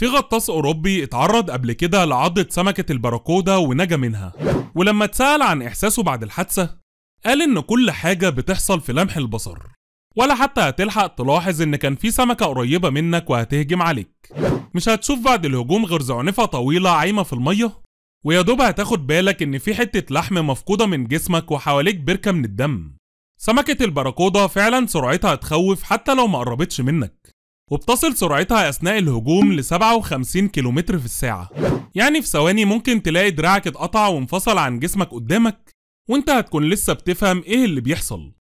في غطاس أوروبي اتعرض قبل كده لعضة سمكة البراكودة ونجا منها ولما اتسأل عن إحساسه بعد الحادثة قال إن كل حاجة بتحصل في لمح البصر ولا حتى هتلحق تلاحظ إن كان في سمكة قريبة منك وهتهجم عليك مش هتشوف بعد الهجوم غير زعنفة طويلة عايمة في المية ويا دوب هتاخد بالك إن في حتة لحم مفقودة من جسمك وحواليك بركة من الدم سمكة البراكودة فعلا سرعتها تخوف حتى لو ما قربتش منك وبتصل سرعتها أثناء الهجوم ل 57 كيلومتر في الساعة يعني في ثواني ممكن تلاقي دراعك اتقطع وانفصل عن جسمك قدامك وانت هتكون لسه بتفهم ايه اللي بيحصل